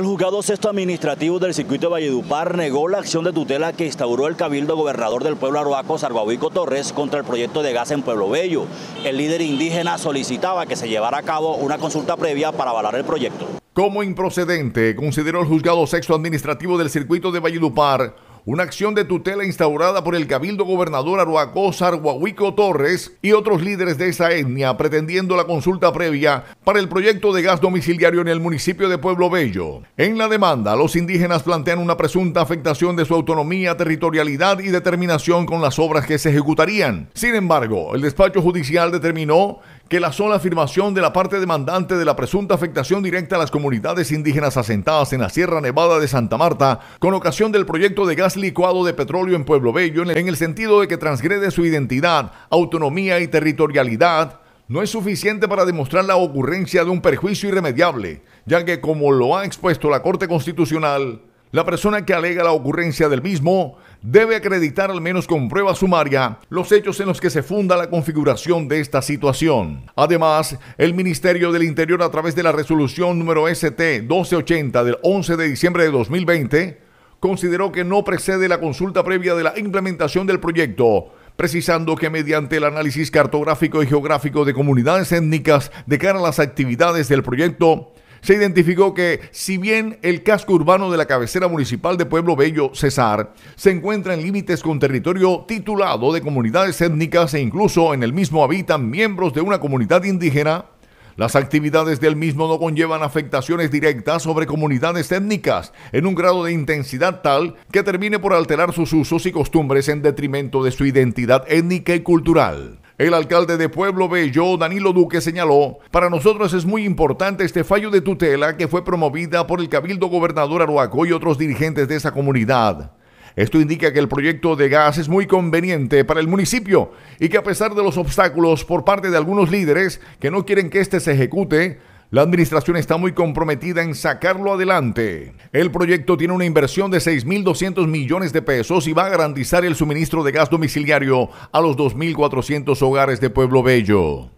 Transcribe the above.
El juzgado sexto administrativo del circuito de Valledupar negó la acción de tutela que instauró el cabildo gobernador del pueblo Arhuaco, Sarguabico Torres, contra el proyecto de gas en Pueblo Bello. El líder indígena solicitaba que se llevara a cabo una consulta previa para avalar el proyecto. Como improcedente, consideró el juzgado sexto administrativo del circuito de Valledupar una acción de tutela instaurada por el cabildo gobernador Aruacó Sarguahuico Torres y otros líderes de esa etnia pretendiendo la consulta previa para el proyecto de gas domiciliario en el municipio de Pueblo Bello. En la demanda, los indígenas plantean una presunta afectación de su autonomía, territorialidad y determinación con las obras que se ejecutarían. Sin embargo, el despacho judicial determinó que la sola afirmación de la parte demandante de la presunta afectación directa a las comunidades indígenas asentadas en la Sierra Nevada de Santa Marta, con ocasión del proyecto de gas licuado de petróleo en Pueblo Bello, en el sentido de que transgrede su identidad, autonomía y territorialidad, no es suficiente para demostrar la ocurrencia de un perjuicio irremediable, ya que como lo ha expuesto la Corte Constitucional, la persona que alega la ocurrencia del mismo debe acreditar al menos con prueba sumaria los hechos en los que se funda la configuración de esta situación. Además, el Ministerio del Interior a través de la resolución número ST 1280 del 11 de diciembre de 2020 consideró que no precede la consulta previa de la implementación del proyecto, precisando que mediante el análisis cartográfico y geográfico de comunidades étnicas de cara a las actividades del proyecto, se identificó que si bien el casco urbano de la cabecera municipal de Pueblo Bello, Cesar, se encuentra en límites con territorio titulado de comunidades étnicas e incluso en el mismo habitan miembros de una comunidad indígena, las actividades del mismo no conllevan afectaciones directas sobre comunidades étnicas en un grado de intensidad tal que termine por alterar sus usos y costumbres en detrimento de su identidad étnica y cultural. El alcalde de Pueblo Bello, Danilo Duque, señaló, para nosotros es muy importante este fallo de tutela que fue promovida por el Cabildo Gobernador Aruaco y otros dirigentes de esa comunidad. Esto indica que el proyecto de gas es muy conveniente para el municipio y que a pesar de los obstáculos por parte de algunos líderes que no quieren que este se ejecute, la administración está muy comprometida en sacarlo adelante. El proyecto tiene una inversión de 6.200 millones de pesos y va a garantizar el suministro de gas domiciliario a los 2.400 hogares de Pueblo Bello.